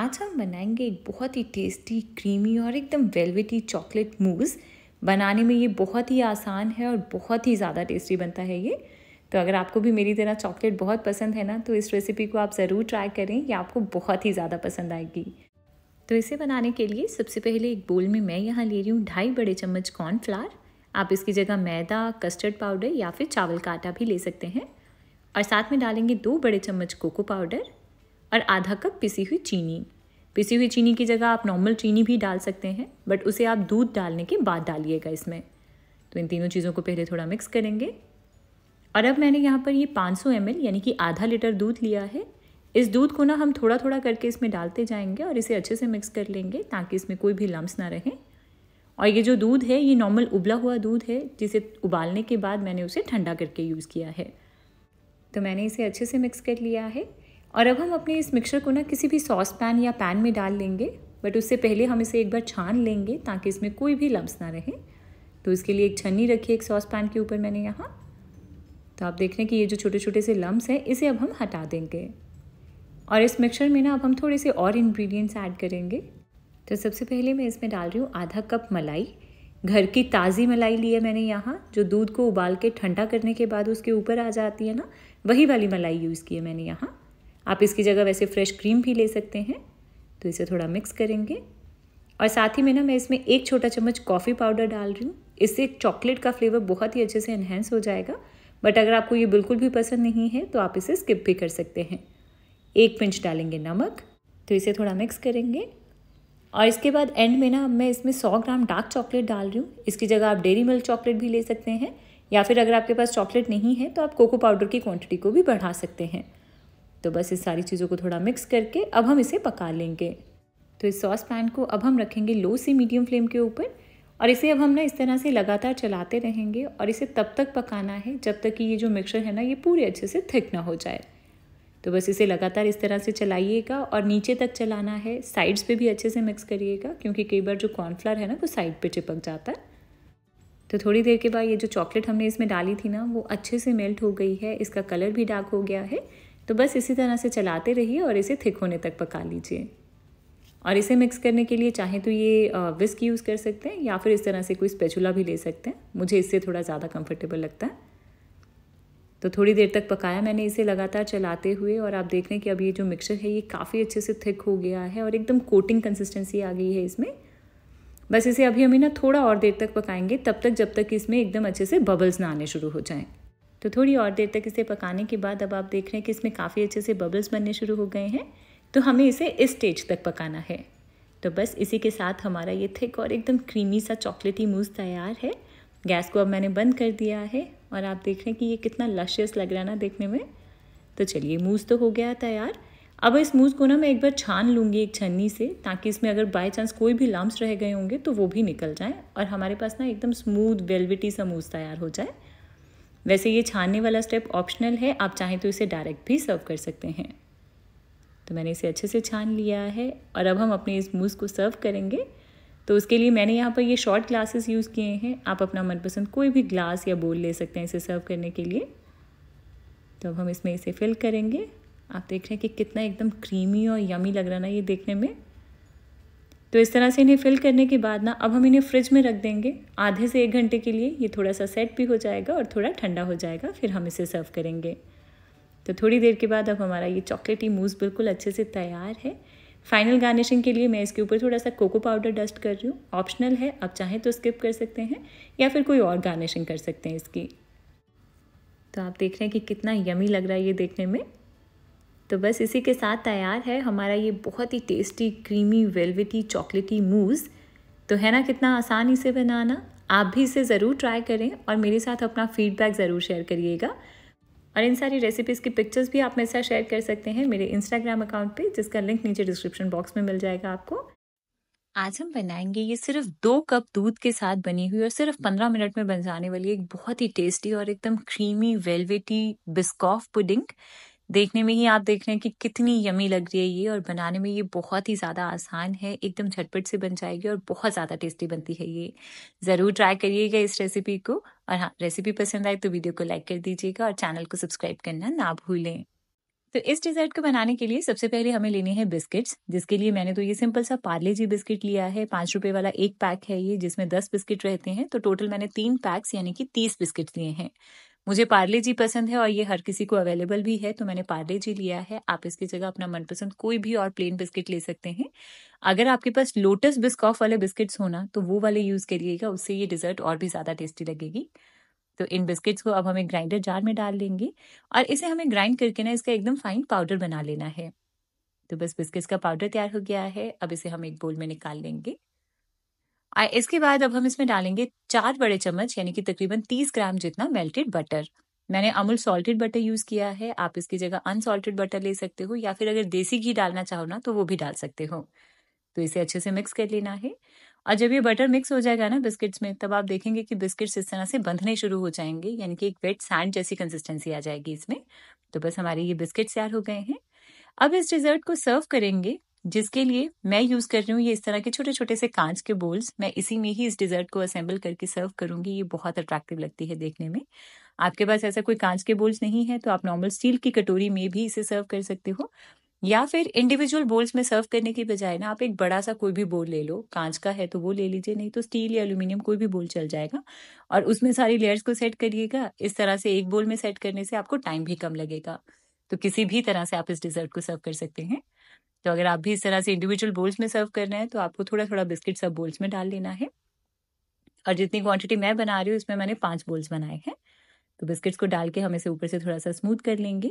आज हम बनाएंगे एक बहुत ही टेस्टी क्रीमी और एकदम वेलवेटी चॉकलेट मूस बनाने में ये बहुत ही आसान है और बहुत ही ज़्यादा टेस्टी बनता है ये तो अगर आपको भी मेरी तरह चॉकलेट बहुत पसंद है ना तो इस रेसिपी को आप ज़रूर ट्राई करें ये आपको बहुत ही ज़्यादा पसंद आएगी तो इसे बनाने के लिए सबसे पहले एक बोल में मैं यहाँ ले रही हूँ ढाई बड़े चम्मच कॉर्नफ्लावर आप इसकी जगह मैदा कस्टर्ड पाउडर या फिर चावल का आटा भी ले सकते हैं और साथ में डालेंगे दो बड़े चम्मच कोको पाउडर और आधा कप पिसी हुई चीनी पिसी हुई चीनी की जगह आप नॉर्मल चीनी भी डाल सकते हैं बट उसे आप दूध डालने के बाद डालिएगा इसमें तो इन तीनों चीज़ों को पहले थोड़ा मिक्स करेंगे और अब मैंने यहाँ पर ये 500 सौ यानी कि आधा लीटर दूध लिया है इस दूध को ना हम थोड़ा थोड़ा करके इसमें डालते जाएंगे और इसे अच्छे से मिक्स कर लेंगे ताकि इसमें कोई भी लम्स ना रहें और ये जो दूध है ये नॉर्मल उबला हुआ दूध है जिसे उबालने के बाद मैंने उसे ठंडा करके यूज़ किया है तो मैंने इसे अच्छे से मिक्स कर लिया है और अब हम अपने इस मिक्सर को ना किसी भी सॉस पैन या पैन में डाल लेंगे बट उससे पहले हम इसे एक बार छान लेंगे ताकि इसमें कोई भी लम्स ना रहे तो इसके लिए एक छन्नी रखी एक सॉस पैन के ऊपर मैंने यहाँ तो आप देख रहे हैं कि ये जो छोटे छोटे से लम्स हैं इसे अब हम हटा देंगे और इस मिक्सर में ना अब हम थोड़े से और इन्ग्रीडियंट्स ऐड करेंगे तो सबसे पहले मैं इसमें डाल रही हूँ आधा कप मलाई घर की ताज़ी मलाई ली है मैंने यहाँ जो दूध को उबाल के ठंडा करने के बाद उसके ऊपर आ जाती है ना वही वाली मलाई यूज़ की है मैंने यहाँ आप इसकी जगह वैसे फ्रेश क्रीम भी ले सकते हैं तो इसे थोड़ा मिक्स करेंगे और साथ ही में ना मैं इसमें एक छोटा चम्मच कॉफ़ी पाउडर डाल रही हूँ इससे चॉकलेट का फ्लेवर बहुत ही अच्छे से इन्हेंस हो जाएगा बट अगर आपको ये बिल्कुल भी पसंद नहीं है तो आप इसे स्किप भी कर सकते हैं एक पिंच डालेंगे नमक तो इसे थोड़ा मिक्स करेंगे और इसके बाद एंड में ना मैं इसमें 100 ग्राम डार्क चॉकलेट डाल रही हूँ इसकी जगह आप डेरी मिल्क चॉकलेट भी ले सकते हैं या फिर अगर आपके पास चॉकलेट नहीं है तो आप कोको पाउडर की क्वांटिटी को भी बढ़ा सकते हैं तो बस इस सारी चीज़ों को थोड़ा मिक्स करके अब हम इसे पका लेंगे तो इस सॉस पैन को अब हम रखेंगे लो से मीडियम फ्लेम के ऊपर और इसे अब हम ना इस तरह से लगातार चलाते रहेंगे और इसे तब तक पकाना है जब तक कि ये जो मिक्सर है ना ये पूरे अच्छे से थिक ना हो जाए तो बस इसे लगातार इस तरह से चलाइएगा और नीचे तक चलाना है साइड्स पे भी अच्छे से मिक्स करिएगा क्योंकि कई बार जो कॉर्नफ्लावर है ना वो साइड पर चिपक जाता है तो थोड़ी देर के बाद ये जो चॉकलेट हमने इसमें डाली थी ना वो अच्छे से मेल्ट हो गई है इसका कलर भी डार्क हो गया है तो बस इसी तरह से चलाते रहिए और इसे थिक होने तक पका लीजिए और इसे मिक्स करने के लिए चाहे तो ये विस्क यूज़ कर सकते हैं या फिर इस तरह से कोई स्पेचुला भी ले सकते हैं मुझे इससे थोड़ा ज़्यादा कंफर्टेबल लगता है तो थोड़ी देर तक पकाया मैंने इसे लगातार चलाते हुए और आप देख रहे हैं कि अब ये जो मिक्सचर है ये काफ़ी अच्छे से थिक हो गया है और एकदम कोटिंग कंसिस्टेंसी आ गई है इसमें बस इसे अभी हमें ना थोड़ा और देर तक पकाएंगे तब तक जब तक इसमें एकदम अच्छे से बबल्स ना आने शुरू हो जाएँ तो थोड़ी और देर तक इसे पकाने के बाद अब आप देख रहे हैं कि इसमें काफ़ी अच्छे से बबल्स बनने शुरू हो गए हैं तो हमें इसे इस स्टेज तक पकाना है तो बस इसी के साथ हमारा ये थिक और एकदम क्रीमी सा चॉकलेटी मूस तैयार है गैस को अब मैंने बंद कर दिया है और आप देख रहे हैं कि ये कितना लशियस लग रहा है ना देखने में तो चलिए मूस तो हो गया तैयार अब इस मूस को ना मैं एक बार छान लूँगी एक छन्नी से ताकि इसमें अगर बाई चांस कोई भी लम्ब रह गए होंगे तो वो भी निकल जाएँ और हमारे पास ना एकदम स्मूथ वेलविटी सा मूस तैयार हो जाए वैसे ये छानने वाला स्टेप ऑप्शनल है आप चाहें तो इसे डायरेक्ट भी सर्व कर सकते हैं तो मैंने इसे अच्छे से छान लिया है और अब हम अपने इस मूस को सर्व करेंगे तो उसके लिए मैंने यहाँ पर ये शॉर्ट ग्लासेस यूज़ किए हैं आप अपना मनपसंद कोई भी ग्लास या बोल ले सकते हैं इसे सर्व करने के लिए तो अब हम इसमें इसे फिल करेंगे आप देख रहे हैं कि कितना एकदम क्रीमी और यमी लग रहा ना ये देखने में तो इस तरह से इन्हें फिल करने के बाद ना अब हम इन्हें फ्रिज में रख देंगे आधे से एक घंटे के लिए ये थोड़ा सा सेट भी हो जाएगा और थोड़ा ठंडा हो जाएगा फिर हम इसे सर्व करेंगे तो थोड़ी देर के बाद अब हमारा ये चॉकलेटी मूज बिल्कुल अच्छे से तैयार है फाइनल गार्निशिंग के लिए मैं इसके ऊपर थोड़ा सा कोको पाउडर डस्ट कर रही हूँ ऑप्शनल है आप चाहें तो स्किप कर सकते हैं या फिर कोई और गार्निशिंग कर सकते हैं इसकी तो आप देख रहे हैं कि कितना यमी लग रहा है ये देखने में तो बस इसी के साथ तैयार है हमारा ये बहुत ही टेस्टी क्रीमी वेलवेटी चॉकलेटी मूज़ तो है ना कितना आसान इसे बनाना आप भी इसे ज़रूर ट्राई करें और मेरे साथ अपना फीडबैक ज़रूर शेयर करिएगा और इन सारी रेसिपीज़ की पिक्चर्स भी आप मेरे साथ शेयर कर सकते हैं मेरे इंस्टाग्राम अकाउंट पे जिसका लिंक नीचे डिस्क्रिप्शन बॉक्स में मिल जाएगा आपको आज हम बनाएंगे ये सिर्फ दो कप दूध के साथ बनी हुई और सिर्फ पंद्रह मिनट में बन जाने वाली एक बहुत ही टेस्टी और एकदम क्रीमी वेलवेटी बिस्कॉफ पुडिंग देखने में ही आप देख रहे हैं कि कितनी यमी लग रही है ये और बनाने में ये बहुत ही ज़्यादा आसान है एकदम झटपट से बन जाएगी और बहुत ज़्यादा टेस्टी बनती है ये ज़रूर ट्राई करिएगा इस रेसिपी को और हाँ रेसिपी पसंद आए तो वीडियो को लाइक कर दीजिएगा और चैनल को सब्सक्राइब करना ना भूलें तो इस डिज़र्ट को बनाने के लिए सबसे पहले हमें लेने हैं बिस्किट्स जिसके लिए मैंने तो ये सिंपल सा पार्ले जी बिस्किट लिया है पाँच रुपये वाला एक पैक है ये जिसमें दस बिस्किट रहते हैं तो टोटल मैंने तीन पैक्स यानी कि तीस बिस्किट लिए हैं मुझे पार्ले जी पसंद है और ये हर किसी को अवेलेबल भी है तो मैंने पार्ले जी लिया है आप इसकी जगह अपना मनपसंद कोई भी और प्लेन बिस्किट ले सकते हैं अगर आपके पास लोटस बिस्कॉफ वाले बिस्किट्स होना तो वो वाले यूज करिएगा उससे ये डिजर्ट और भी ज्यादा टेस्टी लगेगी तो इन बिस्किट्स को अब हमें ग्राइंडर जार में डाल लेंगे और इसे हमें ग्राइंड करके ना इसका एकदम फाइन पाउडर बना लेना है तो बस बिस्किट्स का पाउडर तैयार हो गया है अब इसे हम एक बोल में निकाल लेंगे इसके बाद अब हम इसमें डालेंगे चार बड़े चम्मच यानी कि तकरीबन तीस ग्राम जितना मेल्टेड बटर मैंने अमूल सॉल्टेड बटर यूज किया है आप इसकी जगह अनसॉल्टेड बटर ले सकते हो या फिर अगर देसी घी डालना चाहो ना तो वो भी डाल सकते हो तो इसे अच्छे से मिक्स कर लेना है और जब ये बटर मिक्स हो जाएगा ना बिस्किट्स में तब आप देखेंगे कि बिस्किट्स इस तरह से बंधने शुरू हो जाएंगे यानी कि एक वेट सैंड जैसी कंसिस्टेंसी आ जाएगी इसमें तो बस हमारे ये बिस्किट तैयार हो गए हैं अब इस डिजर्ट को सर्व करेंगे जिसके लिए मैं यूज़ कर रही हूँ ये इस तरह के छोटे छोटे से कांच के बोल्स मैं इसी में ही इस डिज़र्ट को असेंबल करके सर्व करूंगी ये बहुत अट्रैक्टिव लगती है देखने में आपके पास ऐसा कोई कांच के बोल्स नहीं है तो आप नॉर्मल स्टील की कटोरी में भी इसे सर्व कर सकते हो या फिर इंडिविजुअल बोल्स में सर्व करने की बजाय ना आप एक बड़ा सा कोई भी बोल ले लो कांच का है तो वो ले लीजिए नहीं तो स्टील या एल्यूमिनियम कोई भी बोल चल जाएगा और उसमें सारी लेयर्स को सेट करिएगा इस तरह से एक बोल में सेट करने से आपको टाइम भी कम लगेगा तो किसी भी तरह से आप इस डिजर्ट को सर्व कर सकते हैं तो अगर आप भी इस तरह से इंडिविजुअल बोल्स में सर्व कर रहे हैं तो आपको थोड़ा थोड़ा बिस्किट सब बोल्स में डाल लेना है और जितनी क्वांटिटी मैं बना रही हूँ इसमें मैंने पाँच बोल्स बनाए हैं तो बिस्किट्स को डाल के हम इसे ऊपर से थोड़ा सा स्मूथ कर लेंगे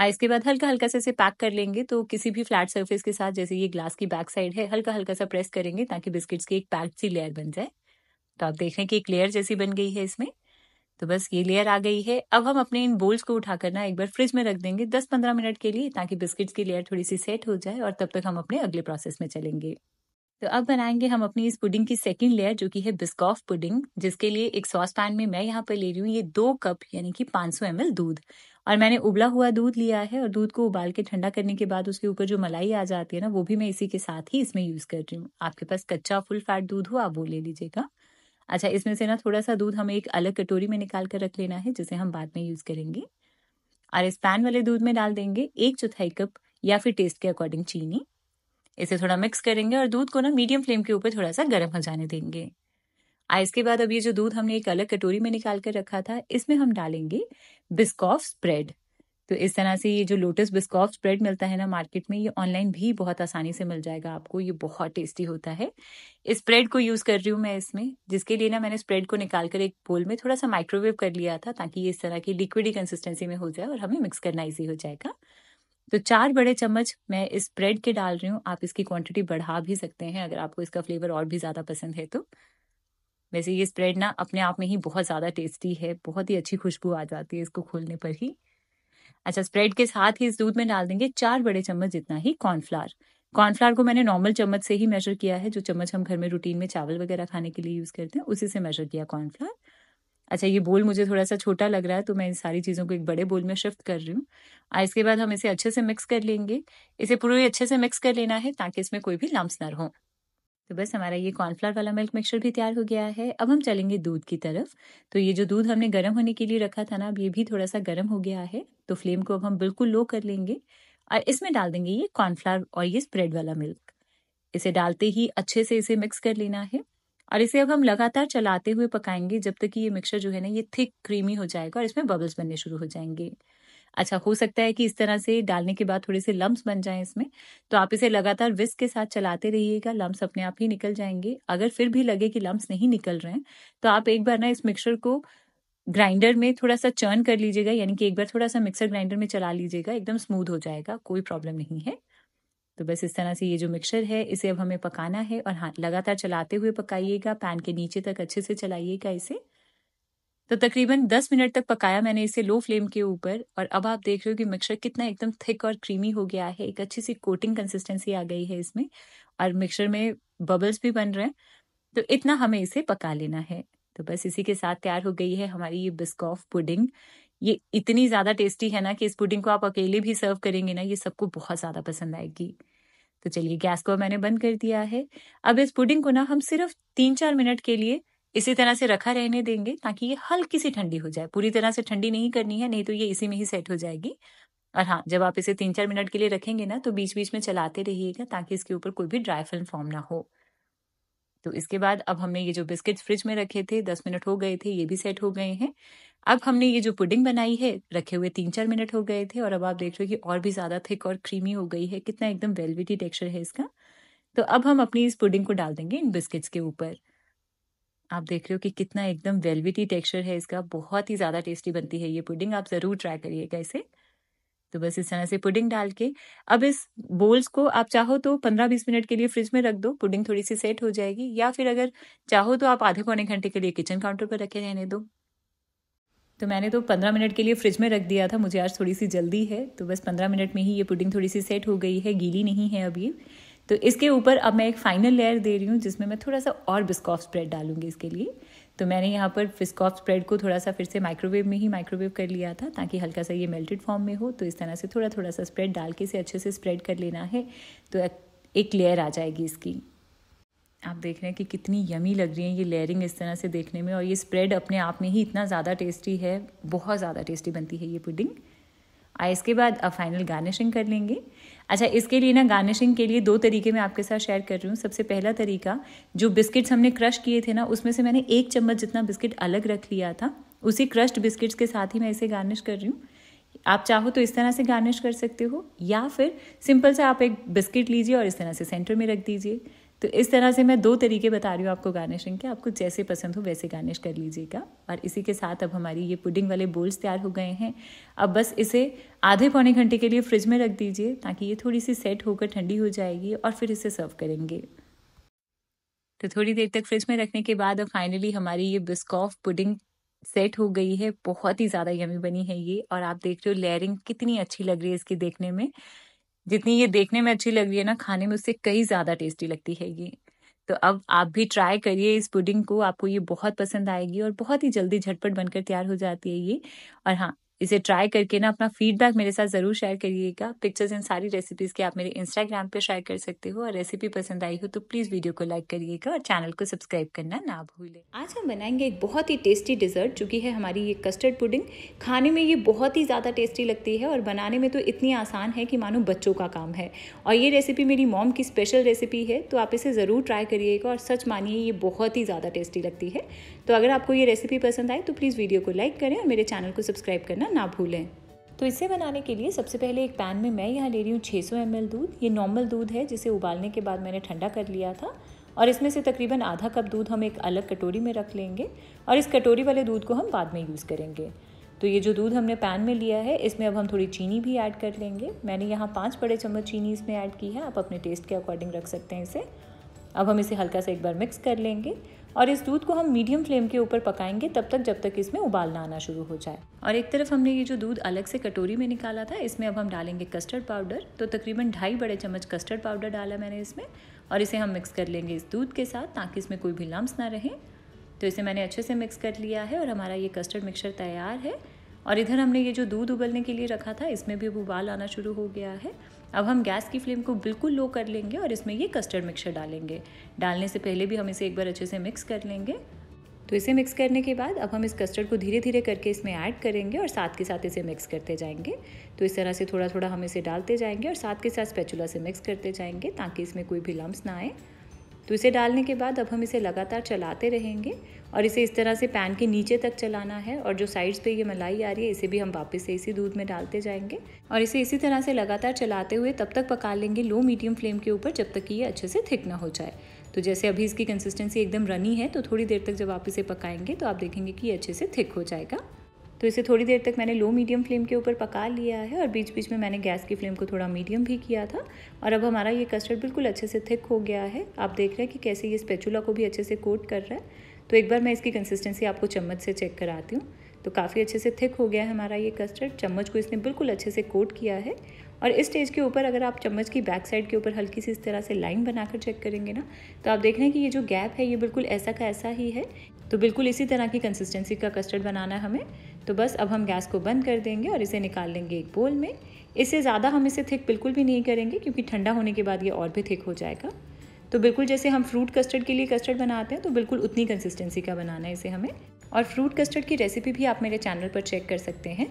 आ इसके बाद हल्का हल्का से इसे पैक कर लेंगे तो किसी भी फ्लैट सर्फेस के साथ जैसे ये ग्लास की बैक साइड है हल्का हल्का सा प्रेस करेंगे ताकि बिस्किट्स की एक पैक्ड सी लेयर बन जाए तो आप देख रहे हैं कि एक लेयर जैसी बन गई है इसमें तो बस ये लेयर आ गई है अब हम अपने इन बोल्स को उठाकर ना एक बार फ्रिज में रख देंगे 10-15 मिनट के लिए ताकि बिस्किट्स की लेयर थोड़ी सी सेट हो जाए और तब तक हम अपने अगले प्रोसेस में चलेंगे तो अब बनाएंगे हम अपनी इस पुडिंग की सेकंड लेयर जो कि है बिस्कॉफ पुडिंग जिसके लिए एक सॉस पैन में मैं यहाँ पर ले रही हूँ ये दो कप यानी कि 500 सौ दूध और मैंने उबला हुआ दूध लिया है और दूध को उबाल के ठंडा करने के बाद उसके ऊपर जो मलाई आ जाती है ना वो भी मैं इसी के साथ ही इसमें यूज कर रही हूँ आपके पास कच्चा फुल फैट दूध हो आप वो ले लीजिएगा अच्छा इसमें से ना थोड़ा सा दूध हमें एक अलग कटोरी में निकाल कर रख लेना है जिसे हम बाद में यूज़ करेंगे और इस पैन वाले दूध में डाल देंगे एक चौथाई कप या फिर टेस्ट के अकॉर्डिंग चीनी इसे थोड़ा मिक्स करेंगे और दूध को ना मीडियम फ्लेम के ऊपर थोड़ा सा गर्म हो जाने देंगे आ इसके बाद अब ये जो दूध हमने एक अलग कटोरी में निकाल कर रखा था इसमें हम डालेंगे बिस्कॉफ स्प्रेड तो इस तरह से ये जो लोटस बिस्कॉफ स्प्रेड मिलता है ना मार्केट में ये ऑनलाइन भी बहुत आसानी से मिल जाएगा आपको ये बहुत टेस्टी होता है इस स्प्रेड को यूज़ कर रही हूँ मैं इसमें जिसके लिए ना मैंने स्प्रेड को निकाल कर एक बोल में थोड़ा सा माइक्रोवेव कर लिया था ताकि ये इस तरह की लिक्विडी कंसिस्टेंसी में हो जाए और हमें मिक्स करना ईजी हो जाएगा तो चार बड़े चम्मच मैं इस ब्रेड के डाल रही हूँ आप इसकी क्वांटिटी बढ़ा भी सकते हैं अगर आपको इसका फ्लेवर और भी ज़्यादा पसंद है तो वैसे ये स्प्रेड ना अपने आप में ही बहुत ज़्यादा टेस्टी है बहुत ही अच्छी खुशबू आ जाती है इसको खोलने पर ही अच्छा स्प्रेड के साथ ही इस दूध में डाल देंगे चार बड़े चम्मच जितना ही कॉर्नफ्लावर कॉर्नफ्लावर को मैंने नॉर्मल चम्मच से ही मेजर किया है जो चम्मच हम घर में रूटीन में चावल वगैरह खाने के लिए यूज़ करते हैं उसी से मेजर किया कॉर्नफ्लावर अच्छा ये बोल मुझे थोड़ा सा छोटा लग रहा है तो मैं इन सारी चीज़ों को एक बड़े बोल में शिफ्ट कर रही हूँ इसके बाद हम इसे अच्छे से मिक्स कर लेंगे इसे पूरे अच्छे से मिक्स कर लेना है ताकि इसमें कोई भी लम्स ना हो तो बस हमारा ये कॉर्नफ्लावर वाला मिल्क मिक्सचर भी तैयार हो गया है अब हम चलेंगे दूध की तरफ तो ये जो दूध हमने गर्म होने के लिए रखा था ना अब ये भी थोड़ा सा गर्म हो गया है तो फ्लेम को अब हम बिल्कुल लो कर लेंगे और इसमें डाल देंगे ये कॉर्नफ्लावर और ये स्प्रेड वाला मिल्क इसे डालते ही अच्छे से इसे मिक्स कर लेना है और इसे अब हम लगातार चलाते हुए पकाएंगे जब तक कि ये मिक्सचर जो है ना ये थिक क्रीमी हो जाएगा और इसमें बबल्स बनने शुरू हो जाएंगे अच्छा हो सकता है कि इस तरह से डालने के बाद थोड़े से लम्ब बन जाए इसमें तो आप इसे लगातार विस्क के साथ चलाते रहिएगा लम्ब अपने आप ही निकल जाएंगे अगर फिर भी लगे कि लम्ब नहीं निकल रहे हैं तो आप एक बार ना इस मिक्सर को ग्राइंडर में थोड़ा सा चर्न कर लीजिएगा यानी कि एक बार थोड़ा सा मिक्सर ग्राइंडर में चला लीजिएगा एकदम स्मूथ हो जाएगा कोई प्रॉब्लम नहीं है तो बस इस तरह से ये जो मिक्सर है इसे अब हमें पकाना है और हाँ लगातार चलाते हुए पकाइएगा पैन के नीचे तक अच्छे से चलाइएगा इसे तो तकरीबन 10 मिनट तक पकाया मैंने इसे लो फ्लेम के ऊपर और अब आप देख रहे हो कि मिक्सचर कितना एकदम थिक और क्रीमी हो गया है एक अच्छी सी कोटिंग कंसिस्टेंसी आ गई है इसमें और मिक्सचर में बबल्स भी बन रहे हैं तो इतना हमें इसे पका लेना है तो बस इसी के साथ तैयार हो गई है हमारी ये बिस्कॉफ पुडिंग ये इतनी ज़्यादा टेस्टी है ना कि इस पुडिंग को आप अकेले भी सर्व करेंगे ना ये सबको बहुत ज़्यादा पसंद आएगी तो चलिए गैस को मैंने बंद कर दिया है अब इस पुडिंग को ना हम सिर्फ तीन चार मिनट के लिए इसी तरह से रखा रहने देंगे ताकि ये हल्की सी ठंडी हो जाए पूरी तरह से ठंडी नहीं करनी है नहीं तो ये इसी में ही सेट हो जाएगी और हाँ जब आप इसे तीन चार मिनट के लिए रखेंगे ना तो बीच बीच में चलाते रहिएगा ताकि इसके ऊपर कोई भी ड्राई फिल्म फॉर्म ना हो तो इसके बाद अब हमने ये जो बिस्किट फ्रिज में रखे थे दस मिनट हो गए थे ये भी सेट हो गए हैं अब हमने ये जो पुडिंग बनाई है रखे हुए तीन चार मिनट हो गए थे और अब आप देख रहे हो कि और भी ज़्यादा थिक और क्रीमी हो गई है कितना एकदम वेलविटी टेक्सचर है इसका तो अब हम अपनी इस पुडिंग को डाल देंगे इन बिस्किट्स के ऊपर आप देख रहे हो कि कितना एकदम वेलविटी टेक्सचर है इसका बहुत ही ज़्यादा टेस्टी बनती है ये पुडिंग आप ज़रूर ट्राई करिएगा इसे तो बस इस तरह से पुडिंग डाल के अब इस बोल्स को आप चाहो तो पंद्रह बीस मिनट के लिए फ्रिज में रख दो पुडिंग थोड़ी सी सेट हो जाएगी या फिर अगर चाहो तो आप आधे पौने घंटे के लिए किचन काउंटर पर रखे रहने दो तो मैंने तो पंद्रह मिनट के लिए फ्रिज में रख दिया था मुझे आज थोड़ी सी जल्दी है तो बस पंद्रह मिनट में ही ये पुडिंग थोड़ी सी सेट हो गई है गीली नहीं है अभी तो इसके ऊपर अब मैं एक फाइनल लेयर दे रही हूँ जिसमें मैं थोड़ा सा और बिस्कॉफ स्प्रेड डालूंगी इसके लिए तो मैंने यहाँ पर बिस्कॉफ स्प्रेड को थोड़ा सा फिर से माइक्रोवेव में ही माइक्रोवेव कर लिया था ताकि हल्का सा ये मेल्टेड फॉर्म में हो तो इस तरह से थोड़ा थोड़ा सा स्प्रेड डाल के इसे अच्छे से स्प्रेड कर लेना है तो एक लेयर आ जाएगी इसकी आप देख रहे हैं कि कितनी यमी लग रही है ये लेयरिंग इस तरह से देखने में और ये स्प्रेड अपने आप में ही इतना ज़्यादा टेस्टी है बहुत ज़्यादा टेस्टी बनती है ये पुडिंग और इसके बाद अब फाइनल गार्निशिंग कर लेंगे अच्छा इसके लिए ना गार्निशिंग के लिए दो तरीके मैं आपके साथ शेयर कर रही हूँ सबसे पहला तरीका जो बिस्किट्स हमने क्रश किए थे ना उसमें से मैंने एक चम्मच जितना बिस्किट अलग रख लिया था उसी क्रश्ड बिस्किट्स के साथ ही मैं इसे गार्निश कर रही हूँ आप चाहो तो इस तरह से गार्निश कर सकते हो या फिर सिंपल से आप एक बिस्किट लीजिए और इस तरह से सेंटर में रख दीजिए तो इस तरह से मैं दो तरीके बता रही हूँ आपको गार्निशिंग के आपको जैसे पसंद हो वैसे गार्निश कर लीजिएगा और इसी के साथ अब हमारी ये पुडिंग वाले बोल्स तैयार हो गए हैं अब बस इसे आधे पौने घंटे के लिए फ्रिज में रख दीजिए ताकि ये थोड़ी सी सेट होकर ठंडी हो जाएगी और फिर इसे सर्व करेंगे तो थोड़ी देर तक फ्रिज में रखने के बाद अब फाइनली हमारी ये बिस्कॉफ पुडिंग सेट हो गई है बहुत ही ज़्यादा यमी बनी है ये और आप देख रहे हो लेयरिंग कितनी अच्छी लग रही है इसकी देखने में जितनी ये देखने में अच्छी लग रही है ना खाने में उससे कई ज़्यादा टेस्टी लगती है ये तो अब आप भी ट्राई करिए इस पुडिंग को आपको ये बहुत पसंद आएगी और बहुत ही जल्दी झटपट बनकर तैयार हो जाती है ये और हाँ इसे ट्राई करके ना अपना फीडबैक मेरे साथ ज़रूर शेयर करिएगा पिक्चर्स इन सारी रेसिपीज़ के आप मेरे इंस्टाग्राम पे शेयर कर सकते हो और रेसिपी पसंद आई हो तो प्लीज़ वीडियो को लाइक करिएगा और चैनल को सब्सक्राइब करना ना भूलें आज हम बनाएंगे एक बहुत ही टेस्टी डिज़र्ट जो कि है हमारी ये कस्टर्ड पुडिंग खाने में ये बहुत ही ज़्यादा टेस्टी लगती है और बनाने में तो इतनी आसान है कि मानो बच्चों का काम है और ये रेसिपी मेरी मॉम की स्पेशल रेसिपी है तो आप इसे ज़रूर ट्राई करिएगा और सच मानिए ये बहुत ही ज़्यादा टेस्टी लगती है तो अगर आपको ये रेसिपी पसंद आए तो प्लीज़ वीडियो को लाइक करें और मेरे चैनल को सब्सक्राइब करना ना भूलें तो इसे बनाने के लिए सबसे पहले एक पैन में मैं यहाँ ले रही हूँ 600 सौ दूध ये नॉर्मल दूध है जिसे उबालने के बाद मैंने ठंडा कर लिया था और इसमें से तकरीबन आधा कप दूध हम एक अलग कटोरी में रख लेंगे और इस कटोरी वाले दूध को हम बाद में यूज़ करेंगे तो ये जो दूध हमने पैन में लिया है इसमें अब हम थोड़ी चीनी भी ऐड कर लेंगे मैंने यहाँ पाँच बड़े चम्मच चीनी इसमें ऐड की है आप अपने टेस्ट के अकॉर्डिंग रख सकते हैं इसे अब हम इसे हल्का सा एक बार मिक्स कर लेंगे और इस दूध को हम मीडियम फ्लेम के ऊपर पकाएंगे तब तक जब तक इसमें उबालना आना शुरू हो जाए और एक तरफ हमने ये जो दूध अलग से कटोरी में निकाला था इसमें अब हम डालेंगे कस्टर्ड पाउडर तो तकरीबन ढाई बड़े चम्मच कस्टर्ड पाउडर डाला मैंने इसमें और इसे हम मिक्स कर लेंगे इस दूध के साथ ताकि इसमें कोई भी लम्स ना रहें तो इसे मैंने अच्छे से मिक्स कर लिया है और हमारा ये कस्टर्ड मिक्सर तैयार है और इधर हमने ये जो दूध उबलने के लिए रखा था इसमें भी अब उबाल आना शुरू हो गया है अब हम गैस की फ्लेम को बिल्कुल लो कर लेंगे और इसमें ये कस्टर्ड मिक्सर डालेंगे डालने से पहले भी हम इसे एक बार अच्छे से मिक्स कर लेंगे तो इसे मिक्स करने के बाद अब हम इस कस्टर्ड को धीरे धीरे करके इसमें ऐड करेंगे और साथ के साथ इसे मिक्स करते जाएंगे तो इस तरह से थोड़ा थोड़ा हम इसे डालते जाएंगे और साथ के साथ स्पैचुला से मिक्स करते जाएंगे ताकि इसमें कोई भी लम्ब ना आए तो इसे डालने के बाद अब हम इसे लगातार चलाते रहेंगे और इसे इस तरह से पैन के नीचे तक चलाना है और जो साइड्स पे ये मलाई आ रही है इसे भी हम वापस से इसी दूध में डालते जाएंगे और इसे इसी तरह से लगातार चलाते हुए तब तक पका लेंगे लो मीडियम फ्लेम के ऊपर जब तक कि ये अच्छे से थिक ना हो जाए तो जैसे अभी इसकी कंसिस्टेंसी एकदम रनी है तो थोड़ी देर तक जब आप इसे पकाएंगे तो आप देखेंगे कि ये अच्छे से थिक हो जाएगा तो इसे थोड़ी देर तक मैंने लो मीडियम फ्लेम के ऊपर पका लिया है और बीच बीच में मैंने गैस की फ्लेम को थोड़ा मीडियम भी किया था और अब हमारा ये कस्टर्ड बिल्कुल अच्छे से थिक हो गया है आप देख रहे हैं कि कैसे ये स्पेचुला को भी अच्छे से कोट कर रहा है तो एक बार मैं इसकी कंसिस्टेंसी आपको चम्मच से चेक कराती हूँ तो काफ़ी अच्छे से थिक हो गया है हमारा ये कस्टर्ड चम्मच को इसने बिल्कुल अच्छे से कोट किया है और इस स्टेज के ऊपर अगर आप चम्मच की बैक साइड के ऊपर हल्की सी इस तरह से लाइन बनाकर चेक करेंगे ना तो आप देख रहे हैं कि ये जो गैप है ये बिल्कुल ऐसा का ऐसा ही है तो बिल्कुल इसी तरह की कंसिस्टेंसी का कस्टर्ड बनाना है हमें तो बस अब हम गैस को बंद कर देंगे और इसे निकाल लेंगे एक बोल में इससे ज़्यादा हम इसे थिक बिल्कुल भी नहीं करेंगे क्योंकि ठंडा होने के बाद ये और भी थिक हो जाएगा तो बिल्कुल जैसे हम फ्रूट कस्टर्ड के लिए कस्टर्ड बनाते हैं तो बिल्कुल उतनी कंसिस्टेंसी का बनाना है इसे हमें और फ्रूट कस्टर्ड की रेसिपी भी आप मेरे चैनल पर चेक कर सकते हैं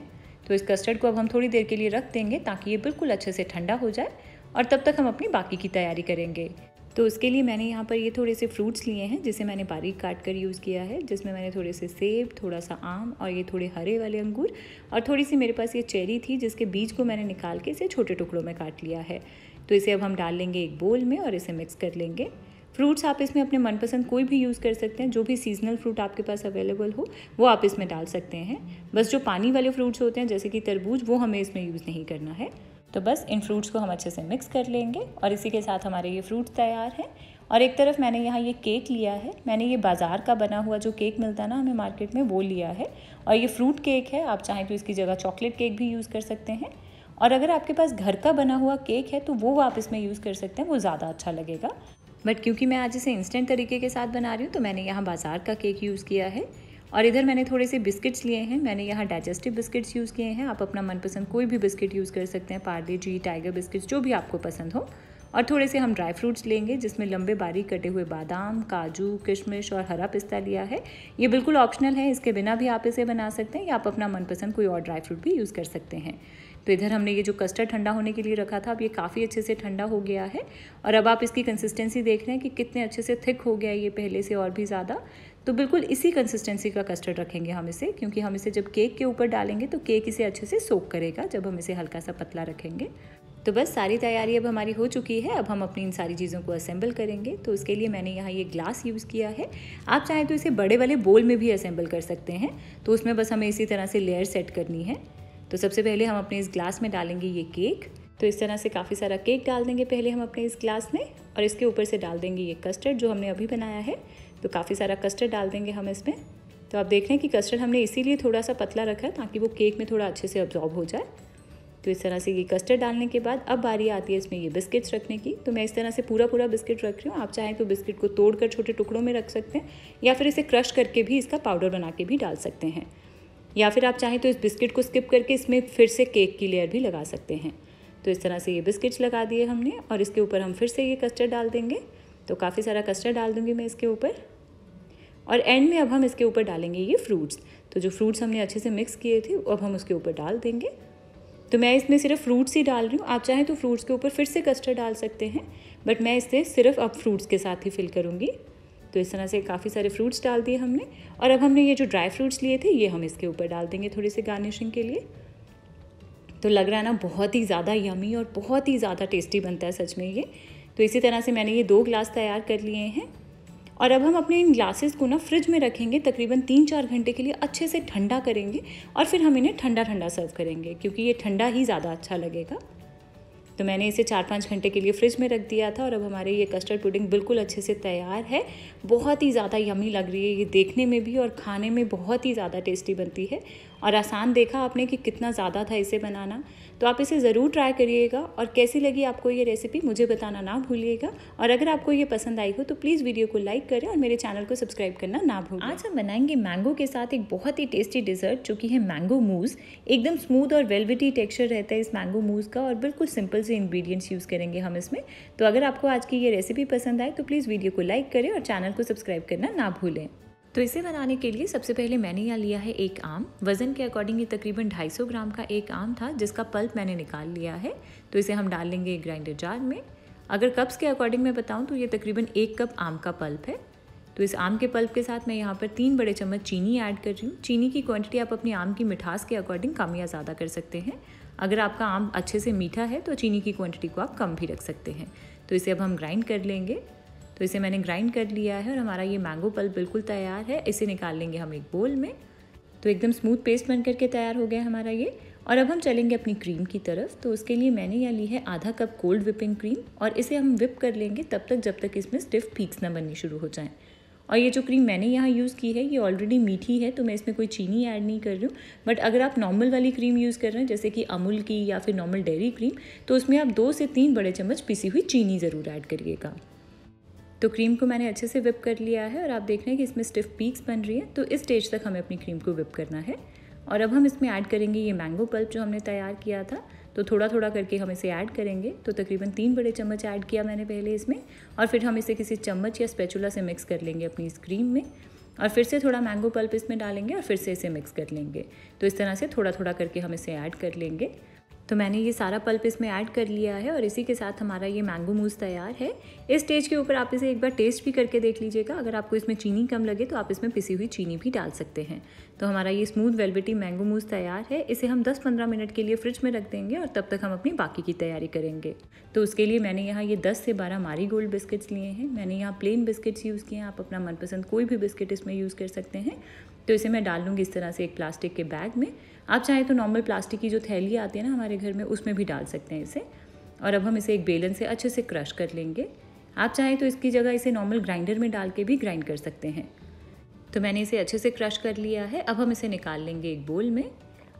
तो इस कस्टर्ड को अब हम थोड़ी देर के लिए रख देंगे ताकि ये बिल्कुल अच्छे से ठंडा हो जाए और तब तक हम अपनी बाकी की तैयारी करेंगे तो उसके लिए मैंने यहाँ पर ये थोड़े से फ्रूट्स लिए हैं जिसे मैंने बारीक काट कर यूज़ किया है जिसमें मैंने थोड़े से सेब थोड़ा सा आम और ये थोड़े हरे वाले अंगूर और थोड़ी सी मेरे पास ये चेरी थी जिसके बीज को मैंने निकाल के इसे छोटे टुकड़ों में काट लिया है तो इसे अब हम डाल लेंगे एक बोल में और इसे मिक्स कर लेंगे फ्रूट्स आप इसमें अपने मनपसंद कोई भी यूज़ कर सकते हैं जो भी सीजनल फ्रूट आपके पास अवेलेबल हो वो आप इसमें डाल सकते हैं बस जो पानी वाले फ्रूट्स होते हैं जैसे कि तरबूज वो हमें इसमें यूज़ नहीं करना है तो बस इन फ्रूट्स को हम अच्छे से मिक्स कर लेंगे और इसी के साथ हमारे ये फ्रूट्स तैयार हैं और एक तरफ मैंने यहाँ ये केक लिया है मैंने ये बाज़ार का बना हुआ जो केक मिलता है ना हमें मार्केट में वो लिया है और ये फ्रूट केक है आप चाहें तो इसकी जगह चॉकलेट केक भी यूज़ कर सकते हैं और अगर आपके पास घर का बना हुआ केक है तो वो आप इसमें यूज़ कर सकते हैं वो ज़्यादा अच्छा लगेगा बट क्योंकि मैं आज इसे इंस्टेंट तरीके के साथ बना रही हूँ तो मैंने यहाँ बाज़ार का केक यूज़ किया है और इधर मैंने थोड़े से बिस्किट्स लिए हैं मैंने यहाँ डाइजेस्टिव बिस्किट्स यूज़ किए हैं आप अपना मनपसंद कोई भी बिस्किट यूज़ कर सकते हैं पार्ले जी टाइगर बिस्किट्स जो भी आपको पसंद हो और थोड़े से हम ड्राई फ्रूट्स लेंगे जिसमें लंबे बारीक कटे हुए बादाम काजू किशमिश और हरा पिस्ता लिया है ये बिल्कुल ऑप्शनल है इसके बिना भी आप इसे बना सकते हैं या आप अपना मनपसंद कोई और ड्राई फ्रूट भी यूज़ कर सकते हैं तो इधर हमने ये जो कस्टर्ड ठंडा होने के लिए रखा था अब ये काफ़ी अच्छे से ठंडा हो गया है और अब आप इसकी कंसिस्टेंसी देख रहे हैं कि कितने अच्छे से थिक हो गया है ये पहले से और भी ज़्यादा तो बिल्कुल इसी कंसिस्टेंसी का कस्टर्ड रखेंगे हम इसे क्योंकि हम इसे जब केक के ऊपर डालेंगे तो केक इसे अच्छे से सोक करेगा जब हम इसे हल्का सा पतला रखेंगे तो बस सारी तैयारी अब हमारी हो चुकी है अब हम अपनी इन सारी चीज़ों को असेंबल करेंगे तो उसके लिए मैंने यहाँ ये ग्लास यूज़ किया है आप चाहें तो इसे बड़े वाले बोल में भी असेंबल कर सकते हैं तो उसमें बस हमें इसी तरह से लेयर सेट करनी है तो सबसे पहले हम अपने इस ग्लास में डालेंगे ये केक तो इस तरह से काफ़ी सारा केक डाल देंगे पहले हम अपने इस ग्लास में और इसके ऊपर से डाल देंगे ये कस्टर्ड जो हमने अभी बनाया है तो काफ़ी सारा कस्टर्ड डाल देंगे हम इसमें तो आप देख रहे हैं कि कस्टर्ड हमने इसीलिए थोड़ा सा पतला रखा है ताकि वो केक में थोड़ा अच्छे से अब्जॉर्ब हो जाए तो इस तरह से ये कस्टर्ड डालने के बाद अब बारी आती है इसमें ये बिस्किट्स रखने की तो मैं इस तरह से पूरा पूरा बिस्किट रख रही हूँ आप चाहें तो बिस्किट को तोड़कर छोटे टुकड़ों में रख सकते हैं या फिर इसे क्रश करके भी इसका पाउडर बना के भी डाल सकते हैं या फिर आप चाहें तो इस बिस्किट को स्किप करके इसमें फिर से केक की लेयर भी लगा सकते हैं तो इस तरह से ये बिस्किट्स लगा दिए हमने और इसके ऊपर हम फिर से ये कस्टर्ड डाल देंगे तो काफ़ी सारा कस्टर्ड डाल दूँगी मैं इसके ऊपर और एंड में अब हम इसके ऊपर डालेंगे ये फ्रूट्स तो जो फ्रूट्स हमने अच्छे से मिक्स किए थे अब हम उसके ऊपर डाल देंगे तो मैं इसमें सिर्फ फ्रूट्स ही डाल रही हूँ आप चाहें तो फ्रूट्स के ऊपर फिर से कस्टर्ड डाल सकते हैं बट मैं इसे सिर्फ अब फ्रूट्स के साथ ही फिल करूँगी तो इस तरह से काफ़ी सारे फ्रूट्स डाल दिए हमने और अब हमने ये जो ड्राई फ्रूट्स लिए थे ये हम इसके ऊपर डाल देंगे थोड़े से गार्निशिंग के लिए तो लग रहा है ना बहुत ही ज़्यादा यमी और बहुत ही ज़्यादा टेस्टी बनता है सच में ये तो इसी तरह से मैंने ये दो ग्लास तैयार कर लिए हैं और अब हम अपने इन ग्लासेस को ना फ्रिज में रखेंगे तकरीबन तीन चार घंटे के लिए अच्छे से ठंडा करेंगे और फिर हम इन्हें ठंडा ठंडा सर्व करेंगे क्योंकि ये ठंडा ही ज़्यादा अच्छा लगेगा तो मैंने इसे चार पाँच घंटे के लिए फ्रिज में रख दिया था और अब हमारे ये कस्टर्ड पुडिंग बिल्कुल अच्छे से तैयार है बहुत ही ज़्यादा यमी लग रही है ये देखने में भी और खाने में बहुत ही ज़्यादा टेस्टी बनती है और आसान देखा आपने कि कितना ज़्यादा था इसे बनाना तो आप इसे ज़रूर ट्राई करिएगा और कैसी लगी आपको ये रेसिपी मुझे बताना ना भूलिएगा और अगर आपको ये पसंद आई हो तो प्लीज़ वीडियो को लाइक करें और मेरे चैनल को सब्सक्राइब करना ना भूलें आज हम बनाएंगे मैंगो के साथ एक बहुत ही टेस्टी डिज़र्ट जो कि है मैंगो मूज एकदम स्मूथ और वेलविटी टेक्स्चर रहता है इस मैंगो मूज का और बिल्कुल सिंपल से इन्ग्रीडियंट्स यूज़ करेंगे हम इसमें तो अगर आपको आज की ये रेसिपी पसंद आए तो प्लीज़ वीडियो को लाइक करें और चैनल को सब्सक्राइब करना ना भूलें तो इसे बनाने के लिए सबसे पहले मैंने यहाँ लिया है एक आम वज़न के अकॉर्डिंग ये तकरीबन 250 ग्राम का एक आम था जिसका पल्प मैंने निकाल लिया है तो इसे हम डाल लेंगे एक ग्राइंडर जार में अगर कप्स के अकॉर्डिंग मैं बताऊँ तो ये तकरीबन एक कप आम का पल्प है तो इस आम के पल्प के साथ मैं यहाँ पर तीन बड़े चम्मच चीनी ऐड कर रही हूँ चीनी की क्वांटिटी आप अपने आम की मिठास के अकॉर्डिंग कम या ज़्यादा कर सकते हैं अगर आपका आम अच्छे से मीठा है तो चीनी की क्वांटिटी को आप कम भी रख सकते हैं तो इसे अब हम ग्राइंड कर लेंगे तो इसे मैंने ग्राइंड कर लिया है और हमारा ये मैंगो पल बिल्कुल तैयार है इसे निकाल लेंगे हम एक बोल में तो एकदम स्मूथ पेस्ट बन करके तैयार हो गया हमारा ये और अब हम चलेंगे अपनी क्रीम की तरफ तो उसके लिए मैंने यहाँ ली है आधा कप कोल्ड विपिंग क्रीम और इसे हम विप कर लेंगे तब तक जब तक इसमें स्टिफ पीक्स ना बननी शुरू हो जाएँ और ये जो क्रीम मैंने यहाँ यूज़ की है ये ऑलरेडी मीठी है तो मैं इसमें कोई चीनी ऐड नहीं कर रही हूँ बट अगर आप नॉर्मल वाली क्रीम यूज़ कर रहे हैं जैसे कि अमूल की या फिर नॉर्मल डेयरी क्रीम तो उसमें आप दो से तीन बड़े चम्मच पिसी हुई चीनी ज़रूर ऐड करिएगा तो क्रीम को मैंने अच्छे से विप कर लिया है और आप देख रहे हैं कि इसमें स्टिफ पीक्स बन रही है तो इस स्टेज तक हमें अपनी क्रीम को विप करना है और अब हम इसमें ऐड करेंगे ये मैंगो पल्प जो हमने तैयार किया था तो थोड़ा थोड़ा करके हम इसे ऐड करेंगे तो तकरीबन तीन बड़े चम्मच ऐड किया मैंने पहले इसमें और फिर हम इसे किसी चम्मच या स्पेचुला से मिक्स कर लेंगे अपनी इस क्रीम में और फिर से थोड़ा मैंगो पल्प इसमें डालेंगे और फिर से इसे मिक्स कर लेंगे तो इस तरह से थोड़ा थोड़ा करके हम इसे ऐड कर लेंगे तो मैंने ये सारा पल्प इसमें ऐड कर लिया है और इसी के साथ हमारा ये मैंगो मूस तैयार है इस स्टेज के ऊपर आप इसे एक बार टेस्ट भी करके देख लीजिएगा अगर आपको इसमें चीनी कम लगे तो आप इसमें पिसी हुई चीनी भी डाल सकते हैं तो हमारा ये स्मूथ वेलवेटी मैंगो मूस तैयार है इसे हम 10-15 मिनट के लिए फ्रिज में रख देंगे और तब तक हम अपनी बाकी की तैयारी करेंगे तो उसके लिए मैंने यहाँ ये दस से बारह मारी गोल्ड बिस्किट्स लिए हैं मैंने यहाँ प्लेन बिस्किट्स यूज़ किए हैं आप अपना मनपसंद कोई भी बिस्किट इसमें यूज़ कर सकते हैं तो इसे मैं डाल लूँगी इस तरह से एक प्लास्टिक के बैग में आप चाहें तो नॉर्मल प्लास्टिक की जो थैली आती है ना हमारे घर में उसमें भी डाल सकते हैं इसे और अब हम इसे एक बेलन से अच्छे से क्रश कर लेंगे आप चाहें तो इसकी जगह इसे नॉर्मल ग्राइंडर में डाल के भी ग्राइंड कर सकते हैं तो मैंने इसे अच्छे से क्रश कर लिया है अब हम इसे निकाल लेंगे एक बोल में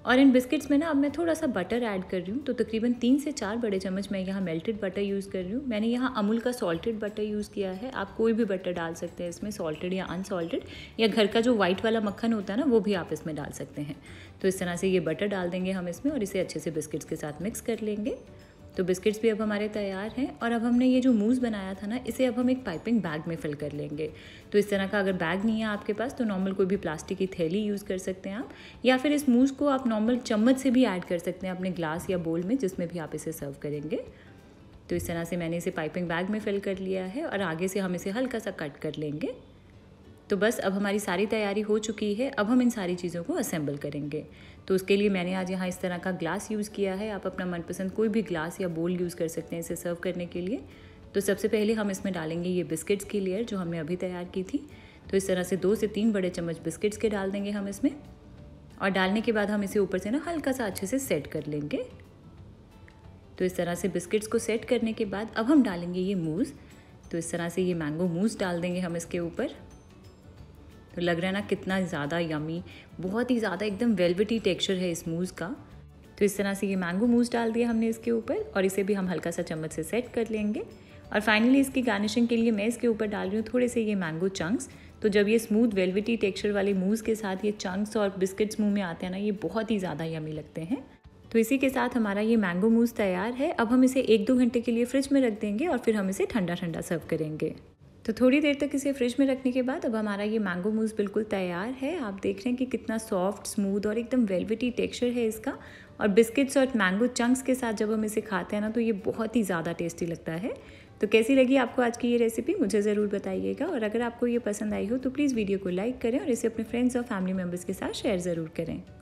और इन बिस्किट्स में ना अब मैं थोड़ा सा बटर ऐड कर रही हूँ तो तकरीबन तीन से चार बड़े चम्मच मैं यहाँ मेल्टेड बटर यूज़ कर रही हूँ मैंने यहाँ अमूल का सॉल्टेड बटर यूज़ किया है आप कोई भी बटर डाल सकते हैं इसमें सॉल्टेड या अनसॉल्टेड या घर का जो वाइट वाला मक्खन होता है ना वो भी आप इसमें डाल सकते हैं तो इस तरह से ये बटर डाल देंगे हम इसमें और इसे अच्छे से बिस्किट्स के साथ मिक्स कर लेंगे तो बिस्किट्स भी अब हमारे तैयार हैं और अब हमने ये जो मूज़ बनाया था ना इसे अब हम एक पाइपिंग बैग में फिल कर लेंगे तो इस तरह का अगर बैग नहीं है आपके पास तो नॉर्मल कोई भी प्लास्टिक की थैली यूज़ कर सकते हैं आप या फिर इस मूज़ को आप नॉर्मल चम्मच से भी ऐड कर सकते हैं अपने ग्लास या बोल में जिसमें भी आप इसे सर्व करेंगे तो इस तरह से मैंने इसे पाइपिंग बैग में फिल कर लिया है और आगे से हम इसे हल्का सा कट कर लेंगे तो बस अब हमारी सारी तैयारी हो चुकी है अब हम इन सारी चीज़ों को असेंबल करेंगे तो उसके लिए मैंने आज यहाँ इस तरह का ग्लास यूज़ किया है आप अपना मनपसंद कोई भी ग्लास या बोल यूज़ कर सकते हैं इसे सर्व करने के लिए तो सबसे पहले हम इसमें डालेंगे ये बिस्किट्स की लेयर जो हमने अभी तैयार की थी तो इस तरह से दो से तीन बड़े चम्मच बिस्किट्स के डाल देंगे हम इसमें और डालने के बाद हम इसे ऊपर से ना हल्का सा अच्छे से सेट कर लेंगे तो इस तरह से बिस्किट्स को सेट करने के बाद अब हम डालेंगे ये मूज़ तो इस तरह से ये मैंगो मूज़ डाल देंगे हम इसके ऊपर तो लग रहा है ना कितना ज़्यादा यमी बहुत ही ज़्यादा एकदम वेलवेटी टेक्सचर है इस मूज़ का तो इस तरह से ये मैंगो मूज डाल दिया हमने इसके ऊपर और इसे भी हम हल्का सा चम्मच से सेट कर लेंगे और फाइनली इसकी गार्निशिंग के लिए मैं इसके ऊपर डाल रही हूँ थोड़े से ये मैंगो चंक्स तो जब ये स्मूथ वेलविटी टेक्सचर वाले मूज़ के साथ ये चंक्स और बिस्किट्स मुंह में आते हैं ना ये बहुत ही ज़्यादा यमी लगते हैं तो इसी के साथ हमारा ये मैंगो मूज तैयार है अब हम इसे एक दो घंटे के लिए फ्रिज में रख देंगे और फिर हम इसे ठंडा ठंडा सर्व करेंगे तो थोड़ी देर तक इसे फ्रिज में रखने के बाद अब हमारा ये मैंगो मूज बिल्कुल तैयार है आप देख रहे हैं कि कितना सॉफ्ट स्मूथ और एकदम वेलवेटी टेक्सचर है इसका और बिस्किट्स और मैंगो चंक्स के साथ जब हम इसे खाते हैं ना तो ये बहुत ही ज़्यादा टेस्टी लगता है तो कैसी लगी आपको आज की ये रेसिपी मुझे ज़रूर बताइएगा और अगर आपको ये पसंद आई हो तो प्लीज़ वीडियो को लाइक करें और इसे अपने फ्रेंड्स और फैमिली मेम्बर्स के साथ शेयर ज़रूर करें